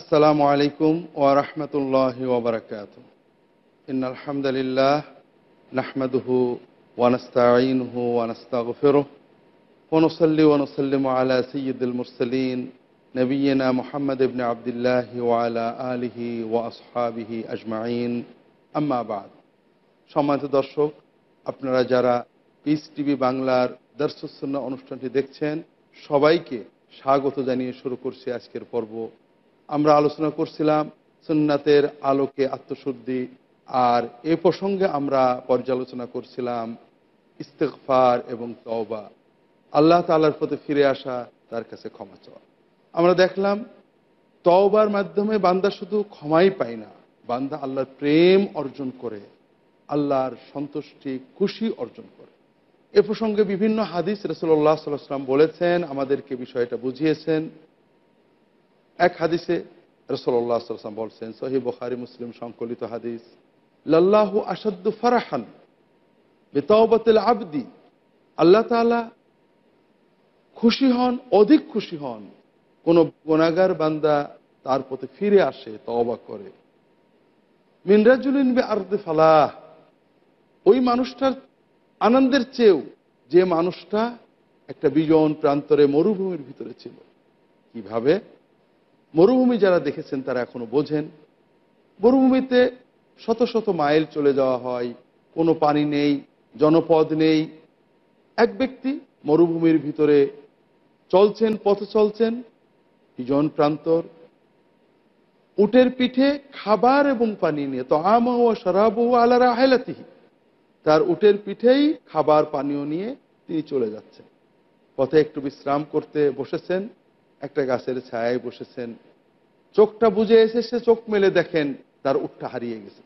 আসসালামু আলাইকুম ওয়া রাহমাতুল্লাহি ওয়া বারাকাতুহু ইন্নাল হামদালিল্লাহ নাহমাদুহু ওয়া নাস্তাঈনুহু ওয়া নাস্তাগফিরুহ ওয়া নুসাল্লি ওয়া নুসাল্লিমু আলা সাইয়্যিদিল মুরসালিন নবিয়িনা মুহাম্মদ ইবনে আবদুল্লাহ ওয়া আলা আলিহি ওয়া আসহাবিহি আজমাইন আম্মা বাদ সম্মানিত দর্শক আপনারা যারা পিস টিভি বাংলার দর্শকসন্না অনুষ্ঠানটি দেখছেন সবাইকে স্বাগত জানিয়ে শুরু করছি আজকের পর্ব আমরা আলোচনা করছিলাম সুন্নাতের আলোকে আত্মশুদ্ধি আর এ প্রসঙ্গে আমরা পর্যালোচনা করছিলাম ইস্তেকফার এবং তওবা আল্লাহ তালার প্রতি ফিরে আসা তার কাছে ক্ষমা চাওয়া আমরা দেখলাম তওবার মাধ্যমে বান্দা শুধু ক্ষমাই পায় না বান্দা আল্লাহর প্রেম অর্জন করে আল্লাহর সন্তুষ্টি খুশি অর্জন করে এ প্রসঙ্গে বিভিন্ন হাদিস রসুল্লাহ সাল্লাম বলেছেন আমাদেরকে বিষয়টা বুঝিয়েছেন এক হাদিসে রসল্লাহ বলছেন সহি বখারি মুসলিম সংকলিত হাদিস লাল্লাহু আসাদু ফারাহান বেতাওবাতিল আবদি আল্লাহ তালা খুশি হন অধিক খুশি হন কোন গোনাগার বান্দা তার পথে ফিরে আসে তওবা করে মিনরাজুলিন বে আর্দে ফালাহ ওই মানুষটার আনন্দের চেয়েও যে মানুষটা একটা বিজন প্রান্তরে মরুভূমির ভিতরে ছিল কিভাবে মরুভূমি যারা দেখেছেন তারা এখনো বোঝেন মরুভূমিতে শত শত মাইল চলে যাওয়া হয় কোনো পানি নেই জনপদ নেই এক ব্যক্তি মরুভূমির ভিতরে চলছেন পথ চলছেন জন প্রান্তর উটের পিঠে খাবার এবং পানি নিয়ে তো আম ও শরাব ও আহেলাতিহি তার উটের পিঠেই খাবার পানীয় নিয়ে তিনি চলে যাচ্ছেন পথে একটু বিশ্রাম করতে বসেছেন একটা গাছের ছায়ায় বসেছেন চোখটা বুঝে এসে সে চোখ মেলে দেখেন তার উঠটা হারিয়ে গেছে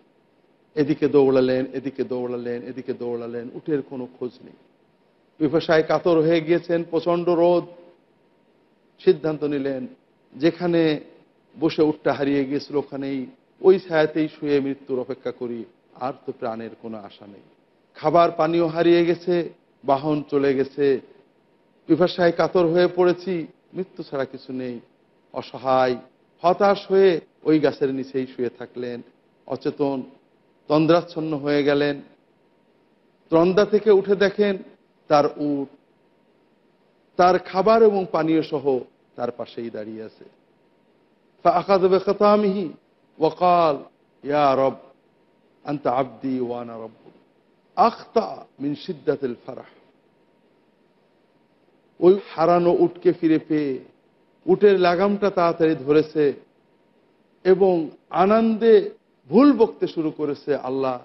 এদিকে দৌড়ালেন এদিকে দৌড়ালেন এদিকে দৌড়ালেন উঠের কোনো খোঁজ নেই বিপসায় কাতর হয়ে গিয়েছেন প্রচণ্ড রোদ সিদ্ধান্ত নিলেন যেখানে বসে উঠটা হারিয়ে গিয়েছিল ওখানেই ওই ছায়াতেই শুয়ে মৃত্যুর অপেক্ষা করি আর তো প্রাণের কোনো আশা নেই খাবার পানিও হারিয়ে গেছে বাহন চলে গেছে বিভাসায় কাতর হয়ে পড়েছি মৃত্যু ছাড়া কিছু নেই অসহায় হতাশ হয়ে ওই গাছের নিচেই শুয়ে থাকলেন অচেতন তন্দ্রাচ্ছন্ন হয়ে গেলেন ত্রন্দা থেকে উঠে দেখেন তার উট তার খাবার এবং পানীয় সহ তার পাশেই দাঁড়িয়ে আছে আকাদবে কতামিহি ওকাল ইয়া রব আন্ত আব্দি ওয়ানা রব্বু আখতা মিন সিদ্ধাতিল ফারাহ ওই হারানো উটকে ফিরে পেয়ে উটের লাগামটা তাড়াতাড়ি ধরেছে এবং আনন্দে ভুল বকতে শুরু করেছে আল্লাহ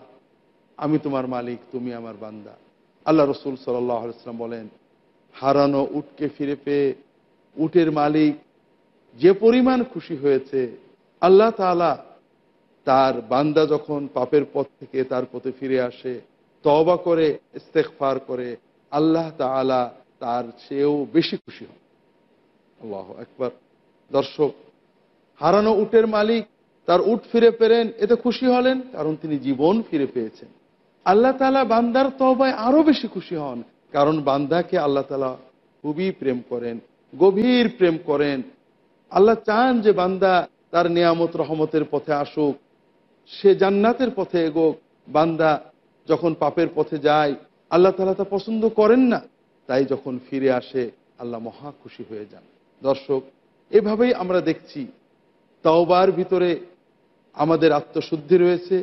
আমি তোমার মালিক তুমি আমার বান্দা আল্লাহ রসুল সাল্লাম বলেন হারানো উটকে ফিরে পেয়ে উটের মালিক যে পরিমাণ খুশি হয়েছে আল্লাহ তালা তার বান্দা যখন পাপের পথ থেকে তার পথে ফিরে আসে তবা করে ইস্তেকফার করে আল্লাহ তালা তার চেয়েও বেশি খুশি হয় আল্লাহ একবার দর্শক হারানো উটের মালিক তার উট ফিরে পেলেন এতে খুশি হলেন কারণ তিনি জীবন ফিরে পেয়েছেন আল্লাহ তালা বান্দার তবায় আরো বেশি খুশি হন কারণ বান্দাকে আল্লাহ তালা খুবই প্রেম করেন গভীর প্রেম করেন আল্লাহ চান যে বান্দা তার নিয়ামত রহমতের পথে আসুক সে জান্নাতের পথে এগোক বান্দা যখন পাপের পথে যায় আল্লাহ তালা তা পছন্দ করেন না তাই যখন ফিরে আসে আল্লাহ মহা খুশি হয়ে যান দর্শক এভাবেই আমরা দেখছি তাওবার ভিতরে আমাদের আত্মশুদ্ধি রয়েছে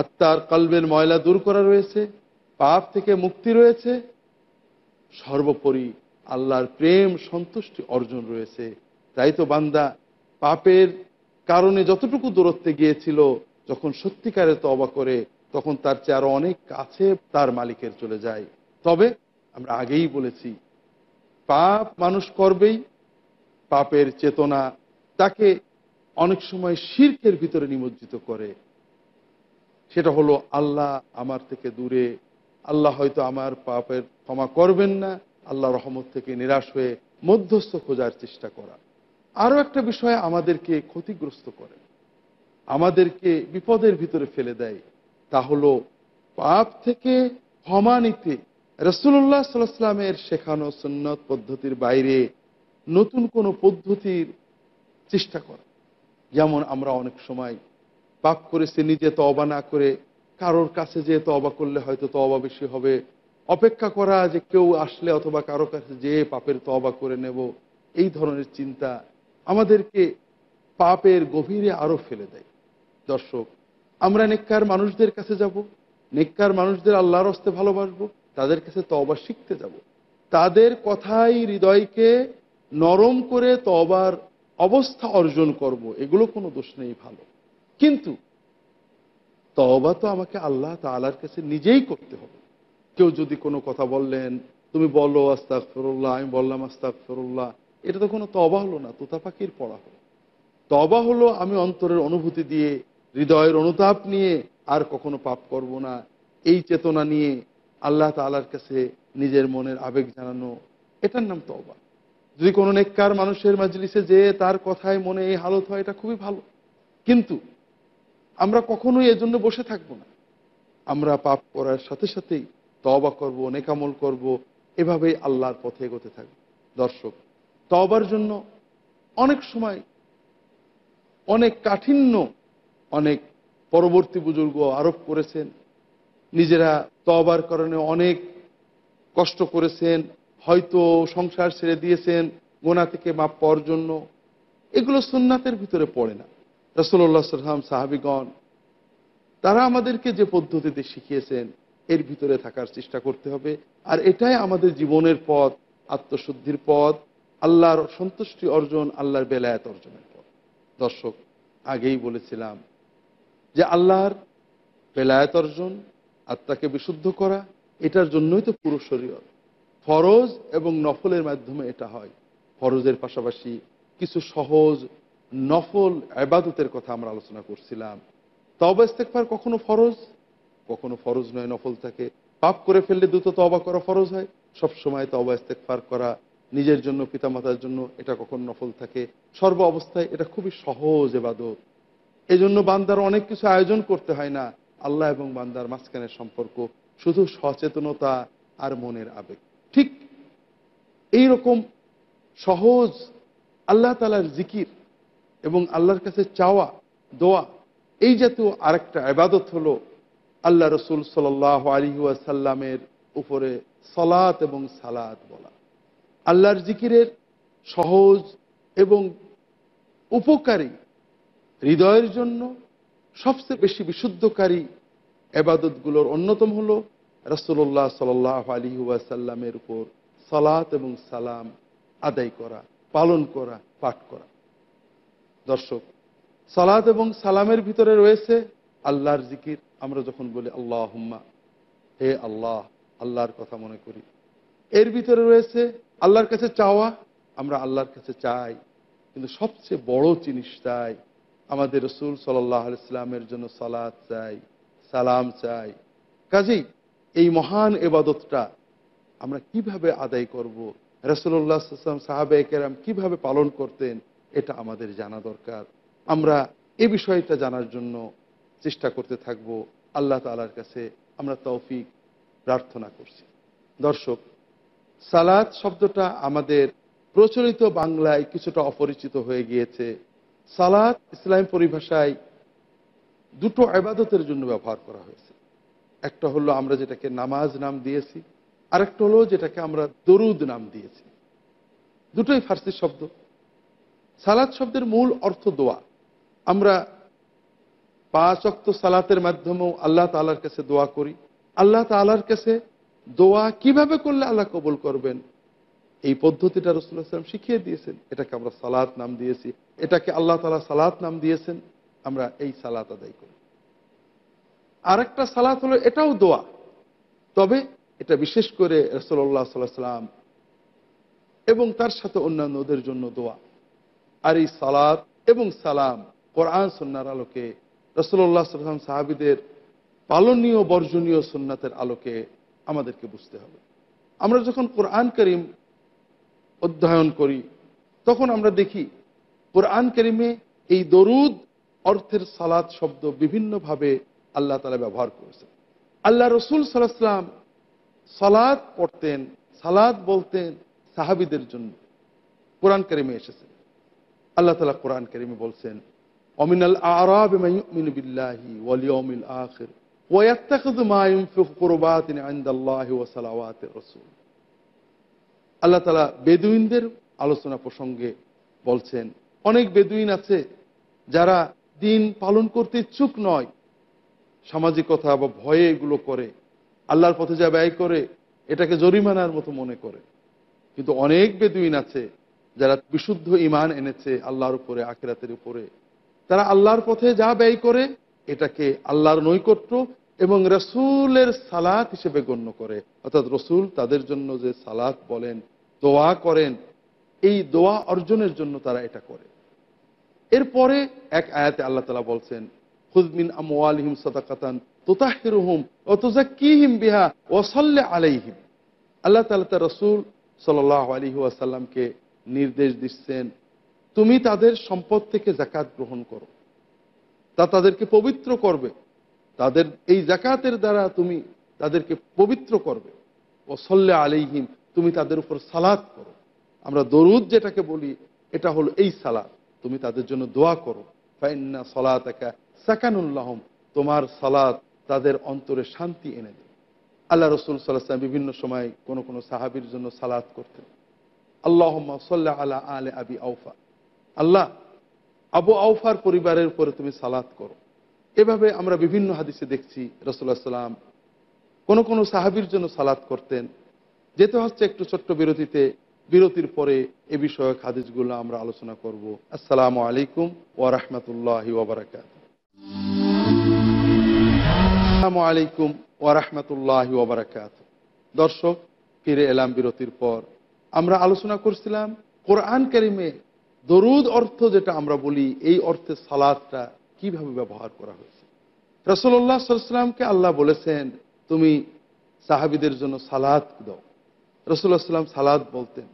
আত্মার কালবের ময়লা দূর করা রয়েছে পাপ থেকে মুক্তি রয়েছে সর্বোপরি আল্লাহর প্রেম সন্তুষ্টি অর্জন রয়েছে তাই তো বান্দা পাপের কারণে যতটুকু দূরত্বে গিয়েছিল যখন সত্যিকারে তবা করে তখন তার চেয়ে আরো অনেক কাছে তার মালিকের চলে যায় তবে আমরা আগেই বলেছি পাপ মানুষ করবেই পাপের চেতনা তাকে অনেক সময় শির্কের ভিতরে নিমজ্জিত করে সেটা হলো আল্লাহ আমার থেকে দূরে আল্লাহ হয়তো আমার পাপের ক্ষমা করবেন না আল্লাহ রহমত থেকে নিরাশ হয়ে মধ্যস্থ খোঁজার চেষ্টা করা আরও একটা বিষয় আমাদেরকে ক্ষতিগ্রস্ত করে আমাদেরকে বিপদের ভিতরে ফেলে দেয় তা হলো পাপ থেকে ক্ষমা নিতে রসুল্লাহ সাল্লামের শেখানো সন্ন্যত পদ্ধতির বাইরে নতুন কোনো পদ্ধতির চেষ্টা করা যেমন আমরা অনেক সময় পাপ করেছি নিজে তবা না করে কারোর কাছে যেয়ে তবা করলে হয়তো তবা বেশি হবে অপেক্ষা করা যে কেউ আসলে অথবা কারো কাছে যেয়ে পাপের তবা করে নেব এই ধরনের চিন্তা আমাদেরকে পাপের গভীরে আরও ফেলে দেয় দর্শক আমরা নেককার মানুষদের কাছে যাব নেককার মানুষদের আল্লাহর হস্তে ভালোবাসবো তাদের কাছে তবা শিখতে যাব তাদের কথাই হৃদয়কে নরম করে তবার অবস্থা অর্জন করব এগুলো কোনো দোষ নেই ভালো কিন্তু তবা তো আমাকে আল্লাহ তালার কাছে নিজেই করতে হবে কেউ যদি কোনো কথা বললেন তুমি বলো আস্তাক ফেরুল্লাহ আমি বললাম আস্তাক ফেরুল্লাহ এটা তো কোনো তবা হলো না তোতা পাখির পড়া হলো তবা হলো আমি অন্তরের অনুভূতি দিয়ে হৃদয়ের অনুতাপ নিয়ে আর কখনো পাপ করব না এই চেতনা নিয়ে আল্লাহ তালার কাছে নিজের মনের আবেগ জানানো এটার নাম তবা যদি কোনো নেককার মানুষের মাজলিসে যে তার কথায় মনে এই হালত হয় এটা খুবই ভালো কিন্তু আমরা কখনোই এজন্য বসে থাকবো না আমরা পাপ করার সাথে সাথেই তবা করবো নেকামল করব এভাবেই আল্লাহর পথে এগোতে থাকবে দর্শক তবার জন্য অনেক সময় অনেক কাঠিন্য অনেক পরবর্তী বুজুর্গ আরোপ করেছেন নিজেরা তবার কারণে অনেক কষ্ট করেছেন হয়তো সংসার ছেড়ে দিয়েছেন গোনা থেকে মাপ পাওয়ার জন্য এগুলো সুন্নাতের ভিতরে পড়ে না রসল্লা সাল্লাম সাহাবিগণ তারা আমাদেরকে যে পদ্ধতিতে শিখিয়েছেন এর ভিতরে থাকার চেষ্টা করতে হবে আর এটাই আমাদের জীবনের পথ আত্মশুদ্ধির পথ আল্লাহর সন্তুষ্টি অর্জন আল্লাহর বেলায়াত অর্জনের পথ দর্শক আগেই বলেছিলাম যে আল্লাহর বেলায়াত অর্জন আত্মাকে বিশুদ্ধ করা এটার জন্যই তো পুরো শরীয়ত ফরজ এবং নফলের মাধ্যমে এটা হয় ফরজের পাশাপাশি কিছু সহজ নফল আবাদতের কথা আমরা আলোচনা করছিলাম তবা ইস্তেকফার কখনো ফরজ কখনো ফরজ নয় নফল থাকে পাপ করে ফেললে দ্রুত তবা করা ফরজ হয় সব সময় তবা ইস্তেকফার করা নিজের জন্য পিতামাতার জন্য এটা কখন নফল থাকে সর্ব অবস্থায় এটা খুবই সহজ এবাদত এই জন্য বান্দার অনেক কিছু আয়োজন করতে হয় না আল্লাহ এবং বান্দার মাঝখানের সম্পর্ক শুধু সচেতনতা আর মনের আবেগ এই রকম সহজ আল্লাহ তালার জিকির এবং আল্লাহর কাছে চাওয়া দোয়া এই জাতীয় আরেকটা আবাদত হল আল্লাহ রসুল সাল আলী আসাল্লামের উপরে সলাত এবং সালাত বলা আল্লাহর জিকিরের সহজ এবং উপকারী হৃদয়ের জন্য সবচেয়ে বেশি বিশুদ্ধকারী এবাদতগুলোর অন্যতম হল রসুল্লাহ সাল আলী ওয়াসাল্লামের উপর সালাত এবং সালাম আদায় করা পালন করা পাঠ করা দর্শক সালাত এবং সালামের ভিতরে রয়েছে আল্লাহর জিকির আমরা যখন বলি আল্লাহ হুম্মা হে আল্লাহ আল্লাহর কথা মনে করি এর ভিতরে রয়েছে আল্লাহর কাছে চাওয়া আমরা আল্লাহর কাছে চাই কিন্তু সবচেয়ে বড় জিনিস চাই আমাদের রসুল সাল্লাহ ইসলামের জন্য সালাদ চাই সালাম চাই কাজেই এই মহান এবাদতটা আমরা কিভাবে আদায় করব। রসুল্লাহ আসলাম সাহাবে কেরাম কিভাবে পালন করতেন এটা আমাদের জানা দরকার আমরা এ বিষয়টা জানার জন্য চেষ্টা করতে থাকব আল্লাহ তালার কাছে আমরা তৌফিক প্রার্থনা করছি দর্শক সালাদ শব্দটা আমাদের প্রচলিত বাংলায় কিছুটা অপরিচিত হয়ে গিয়েছে সালাদ ইসলাম পরিভাষায় দুটো আবাদতের জন্য ব্যবহার করা হয়েছে একটা হলো আমরা যেটাকে নামাজ নাম দিয়েছি আরেকটা হলো যেটাকে আমরা দরুদ নাম দিয়েছি দুটোই ফার্সি শব্দ সালাদ শব্দের মূল অর্থ দোয়া আমরা পাঁচ অক্ত সালাতের মাধ্যমেও আল্লাহ তালার কাছে দোয়া করি আল্লাহ তালার কাছে দোয়া কিভাবে করলে আল্লাহ কবুল করবেন এই পদ্ধতিটা রসুল সাল্লাম শিখিয়ে দিয়েছেন এটাকে আমরা সালাত নাম দিয়েছি এটাকে আল্লাহ তালা সালাত নাম দিয়েছেন আমরা এই সালাত আদায় করি আরেকটা সালাত হলো এটাও দোয়া তবে এটা বিশেষ করে রসল্লাহ সাল্লাহ সাল্লাম এবং তার সাথে অন্যান্যদের জন্য দোয়া আর এই সালাদ এবং সালাম কোরআন সন্ন্যার আলোকে রসল্লাহ সাল্লাম সাহাবিদের পালনীয় বর্জনীয় সন্ন্যাতের আলোকে আমাদেরকে বুঝতে হবে আমরা যখন কোরআন করিম অধ্যয়ন করি তখন আমরা দেখি কোরআন করিমে এই দরুদ অর্থের সালাদ শব্দ বিভিন্নভাবে আল্লাহ তালা ব্যবহার করেছে আল্লাহ রসুল সাল্লাহ সাল্লাম সালাদ পড়তেন সালাদ বলতেন সাহাবিদের জন্য কোরআন কারিমে এসেছেন আল্লাহ তালা কোরআন কারিমে বলছেন অমিনাল আরবিল্লাহি ওয়ালিয়মিল আল্লাহ তালা বেদুইনদের আলোচনা প্রসঙ্গে বলছেন অনেক বেদুইন আছে যারা দিন পালন করতে ইচ্ছুক নয় সামাজিকতা বা ভয়ে এগুলো করে আল্লাহর পথে যা ব্যয় করে এটাকে জরিমানার মতো মনে করে কিন্তু অনেক বেদুইন আছে যারা বিশুদ্ধ ইমান এনেছে আল্লাহর উপরে আখেরাতের উপরে তারা আল্লাহর পথে যা ব্যয় করে এটাকে আল্লাহর নৈকট্য এবং রসুলের সালাত হিসেবে গণ্য করে অর্থাৎ রসুল তাদের জন্য যে সালাত বলেন দোয়া করেন এই দোয়া অর্জনের জন্য তারা এটা করে এরপরে এক আয়াতে আল্লাহ তালা বলছেন খুদমিন আমিম সদাকাতান তোতাহিরুহম অতজাকিহিম বিহা ওসল্লে আলাইহিম আল্লাহ তালা তার রসুল সাল আলী আসাল্লামকে নির্দেশ দিচ্ছেন তুমি তাদের সম্পদ থেকে জাকাত গ্রহণ করো তা তাদেরকে পবিত্র করবে তাদের এই জাকাতের দ্বারা তুমি তাদেরকে পবিত্র করবে ওসল্লে আলাইহিম তুমি তাদের উপর সালাদ করো আমরা দরুদ যেটাকে বলি এটা হলো এই সালাদ তুমি তাদের জন্য দোয়া করো ফাইন্না সালাত একা সাকানুল্লাহম তোমার সালাত তাদের অন্তরে শান্তি এনে দেয় আল্লাহ রসুল সাল্লাহাম বিভিন্ন সময় কোনো কোনো সাহাবির জন্য সালাত করতেন আল্লাহ সাল্লাহ আল্লাহ আলে আবি আউফা আল্লাহ আবু আউফার পরিবারের উপরে তুমি সালাত করো এভাবে আমরা বিভিন্ন হাদিসে দেখছি রসুল্লাহ সাল্লাম কোনো কোনো সাহাবির জন্য সালাত করতেন যেতে হচ্ছে একটু ছোট্ট বিরতিতে বিরতির পরে এ বিষয়ে হাদিসগুলো আমরা আলোচনা করব আসসালামু আলাইকুম ওয়া রাহমাতুল্লাহি আসসালামু আলাইকুম ওয়ারহমতুল্লাহ ওবরাকাত দর্শক ফিরে এলাম বিরতির পর আমরা আলোচনা করছিলাম কোরআন কারিমে দরুদ অর্থ যেটা আমরা বলি এই অর্থে সালাদটা কিভাবে ব্যবহার করা হয়েছে রসল্লাহ সাল্লামকে আল্লাহ বলেছেন তুমি সাহাবিদের জন্য সালাদ দাও রসুল্লাহ সাল্লাম সালাদ বলতেন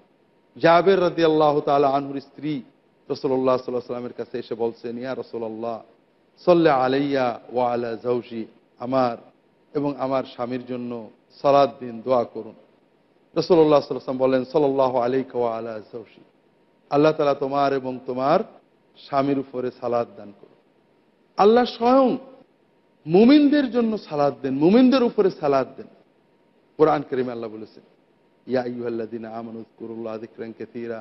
জাবের রাদি আল্লাহ তালা আনহুর স্ত্রী রসল্লাহ সাল্লাহ সাল্লামের কাছে এসে বলছেন ইয়া রসল্লাহ সাল্লা আলাইয়া ওয়া আলা জৌজি আমার এবং আমার স্বামীর জন্য সালাদ দিন দোয়া করুন রসল্লাহ সাল্লাম বলেন সাল্লাহ আলী কোয়া আল্লাহ তালা তোমার এবং তোমার স্বামীর উপরে সালাদ দান করুন আল্লাহ স্বয়ং মুমিনদের জন্য সালাদ দেন মুমিনদের উপরে সালাদ দেন কোরআন করিমে আল্লাহ বলেছেন ইয়া ইউহ্লাদিন আমানুদ কুরুল্লাহ দিকরান কেতিরা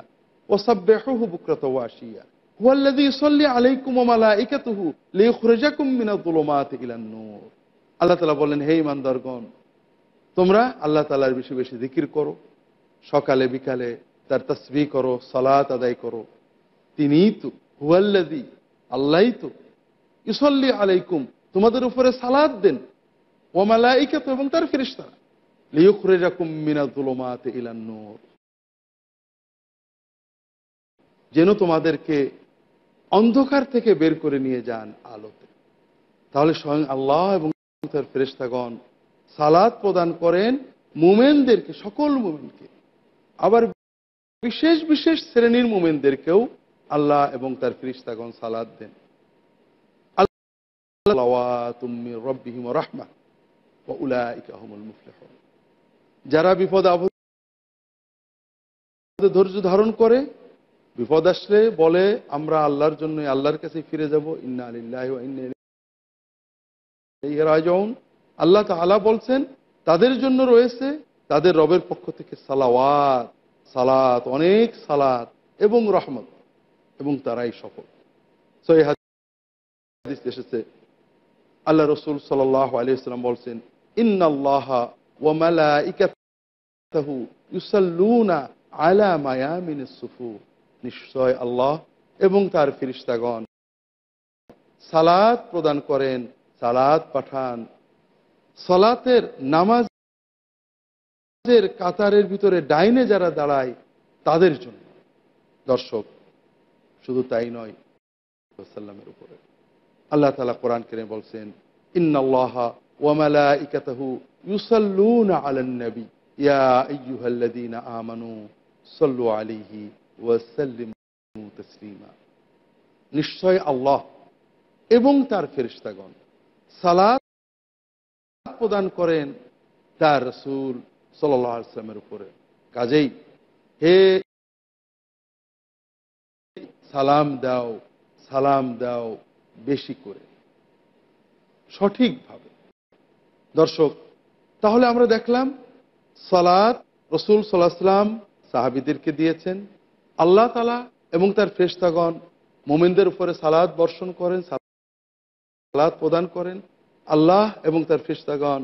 ওসাব্বাহু বুকরাত ওয়াশিয়া হুয়াল্লাযী ইউসাল্লি আলাইকুম ওয়া মালাঈকাতুহু লিইখরিজাকুম মিনাল যুলুমাতি ইলান নূর আল্লাহ তালা বলেন হে ইমানদারগণ তোমরা আল্লাহ তালার বেশি বেশি জিকির করো সকালে বিকালে তার তসবি করো সালাত আদায় করো তিনি তো হুয়াল্লাদি আল্লাহ তো ইসল্লি আলাইকুম তোমাদের উপরে সালাদ দেন ওমালাইকা তো এবং তার ফিরিস্তারা লিউকুরেজাকুম মিনাদুলমাতে ইলান্নোর যেন তোমাদেরকে অন্ধকার থেকে বের করে নিয়ে যান আলোতে তাহলে স্বয়ং আল্লাহ এবং তার ফেরিস্তাগণ সালাদ প্রদান করেন মুমেনদেরকে সকল মুমেনকে আবার বিশেষ বিশেষ শ্রেণীর মুমেনদেরকেও আল্লাহ এবং তার ফিরিস্তাগণ সালাদ দেন যারা বিপদ আপদে ধৈর্য ধারণ করে বিপদ আসলে বলে আমরা আল্লাহর জন্য আল্লাহর কাছে ফিরে যাবো ইন্না আলিল্লাহ রাজন আল্লাহ তালা বলছেন তাদের জন্য রয়েছে তাদের রবের পক্ষ থেকে সালাওয়াত সালাত অনেক সালাত এবং রহমত এবং তারাই সফল এসেছে আল্লাহ রসুল সাল আলিয়াল্লাম বলছেন নিশ্চয় আল্লাহ এবং তার ফিরিস্তাগণ সালাত প্রদান করেন সালাদ পাঠান সলাতের নামাজের কাতারের ভিতরে ডাইনে যারা দাঁড়ায় তাদের জন্য দর্শক শুধু তাই নয় সাল্লামের উপরে আল্লাহ তালা কোরআন কেনে বলছেন ইন্নআল্লাহ ওয়ামালা ইকাতাহু ইউসাল্লুন ইয়া আইয়ুহাল্লাদিন আমানু সল্লু আলিহি ওয়াসাল্লিম তসলিমা নিশ্চয় আল্লাহ এবং তার ফেরিস্তাগণ সালাদ প্রদান করেন তার রসুল সাল্লামের উপরে কাজেই হে সালাম দাও সালাম দাও বেশি করে সঠিকভাবে দর্শক তাহলে আমরা দেখলাম সালাদ রসুল সাল্লাহাম সাহাবিদেরকে দিয়েছেন আল্লাহ তালা এবং তার ফেস্তাগণ মোমিনদের উপরে সালাদ বর্ষণ করেন সালাদ প্রদান করেন আল্লাহ এবং তার ফিস্তাগণ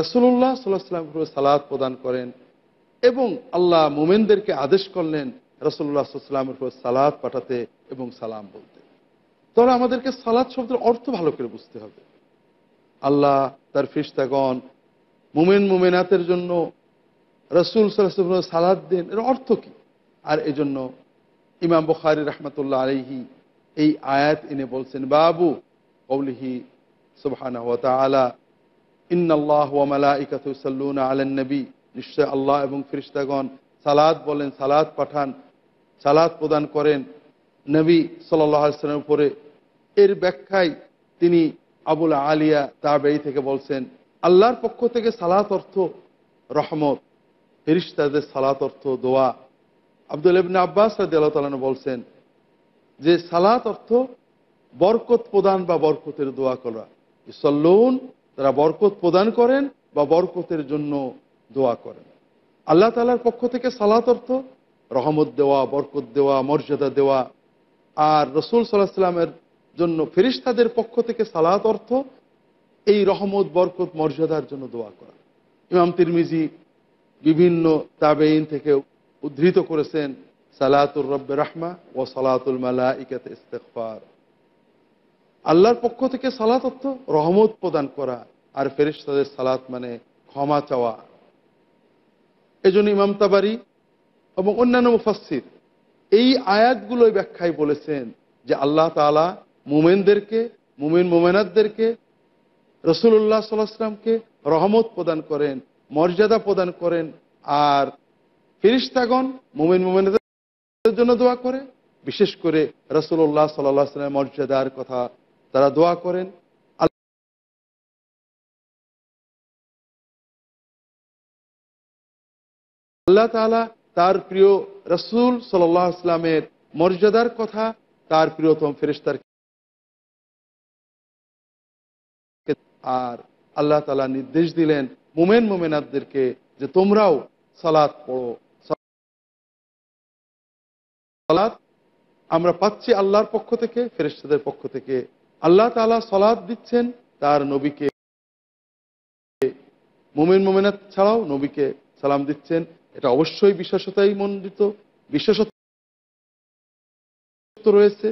রাসুল্লাহ সাল্লাহামকে সালাদ প্রদান করেন এবং আল্লাহ মোমেনদেরকে আদেশ করলেন রসুল্লাহ সাল্লামের উপর সালাদ পাঠাতে এবং সালাম বলতে তাহলে আমাদেরকে সালাদ শব্দের অর্থ ভালো করে বুঝতে হবে আল্লাহ তার ফিস্তাগণ মোমেন মোমেনাতের জন্য রসুল সাল্লাহ সালাদ দেন এর অর্থ কি আর এই জন্য ইমাম বখারি রহমতুল্লাহ আলহি এই আয়াত এনে বলছেন বাবু কৌলিহি সুবাহানা তালা ইন্নআল্লাহ ওয়ামালাইকাতুসাল্লুন আলান নবী নিশ্চয় আল্লাহ এবং ফিরিস্তাগণ সালাদ বলেন সালাদ পাঠান সালাদ প্রদান করেন নবী সাল্লামের উপরে এর ব্যাখ্যায় তিনি আবুল আলিয়া তাবেই থেকে বলছেন আল্লাহর পক্ষ থেকে সালাত অর্থ রহমত ফেরিস্তাদের সালাত অর্থ দোয়া আব্দুল ইবনে আব্বাস রাজি আল্লাহ তালন বলছেন যে সালাত অর্থ বরকত প্রদান বা বরকতের দোয়া করা ইসল্লুন তারা বরকত প্রদান করেন বা বরকতের জন্য দোয়া করেন আল্লাহ তালার পক্ষ থেকে সালাত অর্থ রহমত দেওয়া বরকত দেওয়া মর্যাদা দেওয়া আর রসুল সাল্লাহ সাল্লামের জন্য ফেরিস্তাদের পক্ষ থেকে সালাত অর্থ এই রহমত বরকত মর্যাদার জন্য দোয়া করা ইমাম তিরমিজি বিভিন্ন তাবেইন থেকে উদ্ধৃত করেছেন সালাতুর রব্বে রাহমা ও সালাতুল মালা ইকাত ইস্তেকফার আল্লাহর পক্ষ থেকে সালাত অর্থ রহমত প্রদান করা আর ফেরিস্তাদের সালাত মানে ক্ষমা চাওয়া এজন ইমাম তাবারি এবং অন্যান্য মুফাসির এই আয়াতগুলোই ব্যাখ্যায় বলেছেন যে আল্লাহ তালা মুমেনদেরকে মুমিন মোমেনাতদেরকে রসুল্লাহ সাল্লাহামকে রহমত প্রদান করেন মর্যাদা প্রদান করেন আর ফিরিস্তাগণ মোমেন মোমেনাদের জন্য দোয়া করে বিশেষ করে রসুল্লাহ সাল্লাহ আসলামের মর্যাদার কথা তারা দোয়া করেন আল্লাহ তালা তার প্রিয় রসুল সাল্লামের মর্যাদার কথা তার প্রিয়তম ফেরিস্তার আর আল্লাহ তালা নির্দেশ দিলেন মোমেন মোমেনাতদেরকে যে তোমরাও সালাত পড়ো সালাত আমরা পাচ্ছি আল্লাহর পক্ষ থেকে ফেরিস্তাদের পক্ষ থেকে আল্লাহ তালা সলাদ দিচ্ছেন তার নবীকে মোমেন মোমেনাত ছাড়াও নবীকে সালাম দিচ্ছেন এটা অবশ্যই বিশ্বাসতাই মন্ডিত বিশ্বাসত্ব রয়েছে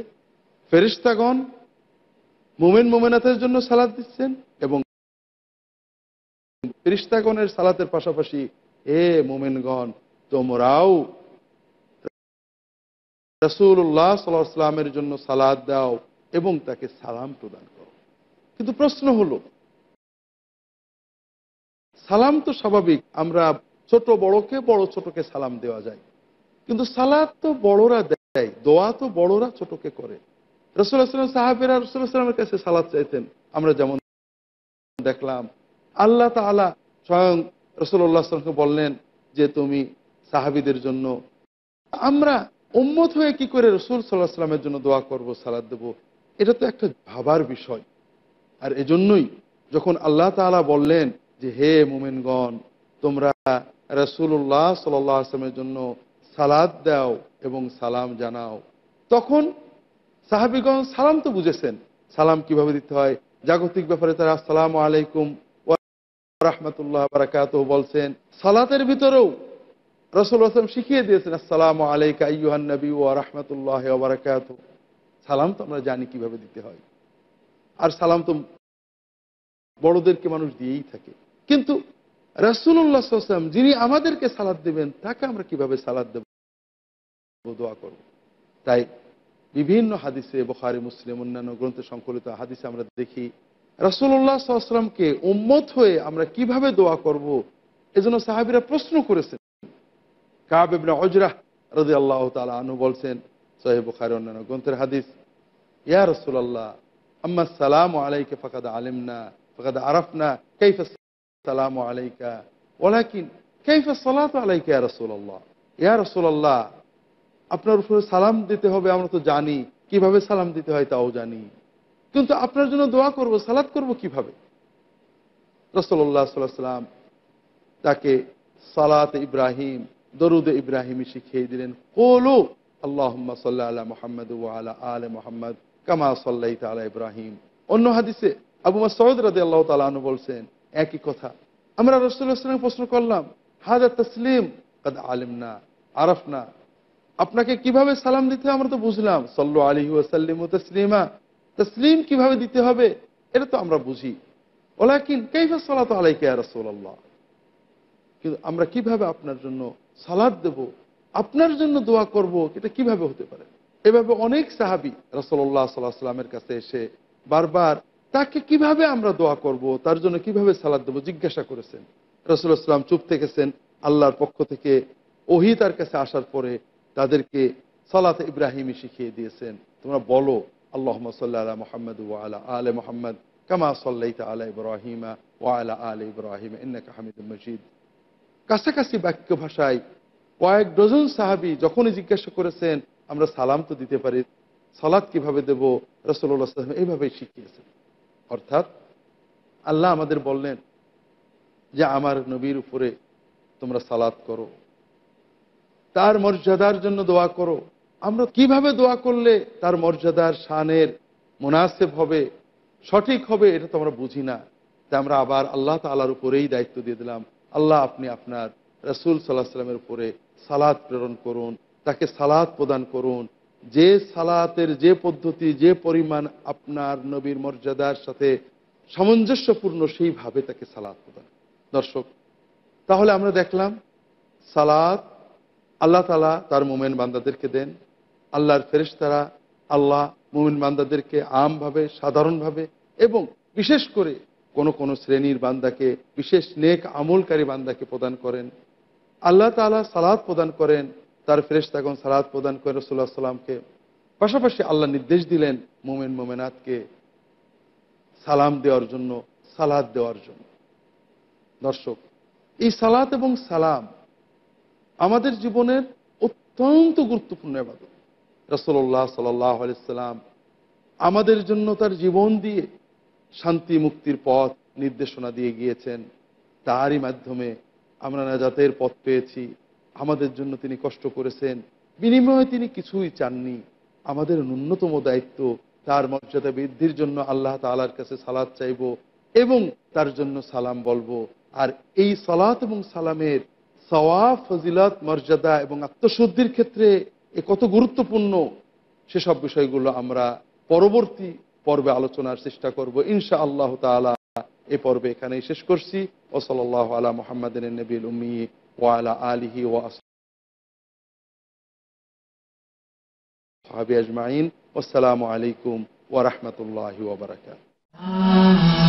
ফেরিস্তাগণ মোমেন মোমেনাথের জন্য সালাদ দিচ্ছেন এবং ফেরিস্তাগণের সালাতের পাশাপাশি এ মোমেনগণ তোমরাও রসুল্লাহ সাল্লাহ সাল্লামের জন্য সালাদ দাও এবং তাকে সালাম প্রদান করো কিন্তু প্রশ্ন হল সালাম তো স্বাভাবিক আমরা ছোট বড়কে বড় ছোটকে সালাম দেওয়া যায় কিন্তু সালাদ তো বড়রা দেয় দোয়া তো বড়রা ছোটকে করে রসুল্লাহাম সাহাবেরা রসুল্লাহামের কাছে সালাদ চাইতেন আমরা যেমন দেখলাম আল্লাহ তালা স্বয়ং রসুল্লাহামকে বললেন যে তুমি সাহাবিদের জন্য আমরা উম্মত হয়ে কি করে রসুল সাল্লাহ সাল্লামের জন্য দোয়া করব সালাদ দেবো এটা তো একটা ভাবার বিষয় আর এজন্যই যখন আল্লাহ তালা বললেন যে হে মোমেনগণ তোমরা রসুল্লাহ সাল্লাহ আসলামের জন্য সালাদ দাও এবং সালাম জানাও তখন সাহাবিগণ সালাম তো বুঝেছেন সালাম কিভাবে দিতে হয় জাগতিক ব্যাপারে তারা আসসালাম আলাইকুম রহমতুল্লাহ বারাকাত বলছেন সালাতের ভিতরেও রসুল আসলাম শিখিয়ে দিয়েছেন আসসালাম আলাইকা ইউহান নবী ও রহমতুল্লাহ বারাকাতু সালাম তো আমরা জানি কিভাবে দিতে হয় আর সালাম তো বড়দেরকে মানুষ দিয়েই থাকে কিন্তু রসুল্লাহ সাল্লাম যিনি আমাদেরকে সালাদ দেবেন তাকে আমরা কিভাবে সালাদ দেব দোয়া করব তাই বিভিন্ন হাদিসে বখারে মুসলিম অন্যান্য গ্রন্থে সংকলিত হাদিসে আমরা দেখি রসুল্লাহ সাল্লামকে উম্মত হয়ে আমরা কিভাবে দোয়া করব এজন্য সাহাবিরা প্রশ্ন করেছেন কাব এবনা অজরাহ রদি আল্লাহ তালা আনু বলছেন সাহেব বখারি অন্যান্য গ্রন্থের হাদিস ইয়া রসুল্লাহ আম্মা সালাম আলাইকে ফকাদ আলিমনা ফকাদ আরফনা কেফা সালাম আলাইকা ওলাকিন কেফা সালাত আলাইকে ইয়া রসুল্লাহ ইয়া রসুল্লাহ আপনার উপরে সালাম দিতে হবে আমরা তো জানি কিভাবে সালাম দিতে হয় তাও জানি কিন্তু আপনার জন্য দোয়া করব সালাত করব কিভাবে রসল্লাহ সাল্লাম তাকে সালাত ইব্রাহিম দরুদ ইব্রাহিম শিখিয়ে দিলেন কোলো আল্লাহ সাল্লাহ মোহাম্মদ আলা আল মোহাম্মদ কামা সাল্লাহ তালা ইব্রাহিম অন্য হাদিসে আবু মাসৌদ রাজি আল্লাহ তালু বলছেন একই কথা আমরা রসুল্লাহাম প্রশ্ন করলাম হাজা তসলিম কাদ আলিম না আরফ না আপনাকে কিভাবে সালাম দিতে আমরা তো বুঝলাম সাল্লু আলী ওয়াসাল্লিম তসলিমা তসলিম কিভাবে দিতে হবে এটা তো আমরা বুঝি ওলাকিন কেইফা সালাত আলাইকে রসুল্লাহ কিন্তু আমরা কিভাবে আপনার জন্য সালাদ দেব আপনার জন্য দোয়া করব এটা কিভাবে হতে পারে এভাবে অনেক সাহাবি রসল্লাহ সাল্লাহ সাল্লামের কাছে এসে বারবার তাকে কিভাবে আমরা দোয়া করব তার জন্য কিভাবে সালাদ দেবো জিজ্ঞাসা করেছেন রসুল ইসলাম চুপ থেকেছেন আল্লাহর পক্ষ থেকে ওহি তার কাছে আসার পরে তাদেরকে সালাত ইব্রাহিমই শিখিয়ে দিয়েছেন তোমরা বলো আল্লাহ সাল্লাহ মোহাম্মদ ও আলা আলে মোহাম্মদ কামা সাল্লাহ আলা ইব্রাহিমা ও আলা আল ইব্রাহিম ইন্নাকা হামিদ মজিদ কাছাকাছি বাক্য ভাষায় কয়েক ডজন সাহাবি যখনই জিজ্ঞাসা করেছেন আমরা সালাম তো দিতে পারি সালাদ কিভাবে দেবো রসল্লা সাল্লাম এইভাবেই শিখিয়েছেন অর্থাৎ আল্লাহ আমাদের বললেন যে আমার নবীর উপরে তোমরা সালাদ করো তার মর্যাদার জন্য দোয়া করো আমরা কিভাবে দোয়া করলে তার মর্যাদার শানের মোনাসেব হবে সঠিক হবে এটা তো আমরা বুঝি না তাই আমরা আবার আল্লাহ তালার উপরেই দায়িত্ব দিয়ে দিলাম আল্লাহ আপনি আপনার রসুল সাল্লাহ সাল্লামের উপরে সালাদ প্রেরণ করুন তাকে সালাত প্রদান করুন যে সালাতের যে পদ্ধতি যে পরিমাণ আপনার নবীর মর্যাদার সাথে সামঞ্জস্যপূর্ণ সেইভাবে তাকে সালাত প্রদান দর্শক তাহলে আমরা দেখলাম সালাত আল্লাহ তালা তার মোমেন বান্দাদেরকে দেন আল্লাহর ফেরেশতারা আল্লাহ মোমেন বান্দাদেরকে আমভাবে সাধারণভাবে এবং বিশেষ করে কোন কোন শ্রেণীর বান্দাকে বিশেষ নেক আমলকারী বান্দাকে প্রদান করেন আল্লাহ তালা সালাত প্রদান করেন তার ফেরেস্তাগণ সালাদ প্রদান করে রসুল্লাহ সাল্লামকে পাশাপাশি আল্লাহ নির্দেশ দিলেন মোমেন মোমেনাথকে সালাম দেওয়ার জন্য সালাদ দেওয়ার জন্য দর্শক এই সালাদ এবং সালাম আমাদের জীবনের অত্যন্ত গুরুত্বপূর্ণ এবাদত রসল্লাহ সাল্লাম আমাদের জন্য তার জীবন দিয়ে শান্তি মুক্তির পথ নির্দেশনা দিয়ে গিয়েছেন তারই মাধ্যমে আমরা নাজাতের পথ পেয়েছি আমাদের জন্য তিনি কষ্ট করেছেন বিনিময়ে তিনি কিছুই চাননি আমাদের ন্যূনতম দায়িত্ব তার মর্যাদা বৃদ্ধির জন্য আল্লাহ তালার কাছে সালাদ চাইব এবং তার জন্য সালাম বলবো আর এই সালাত এবং সালামের সওয়া ফজিলাত মর্যাদা এবং আত্মশুদ্ধির ক্ষেত্রে এ কত গুরুত্বপূর্ণ সেসব বিষয়গুলো আমরা পরবর্তী পর্বে আলোচনার চেষ্টা করব ইনশা আল্লাহ তালা এ পর্বে এখানেই শেষ করছি সাল আলা মোহাম্মদিন নবীল উমি وعلى آله وأصحابه أجمعين والسلام عليكم ورحمة الله وبركاته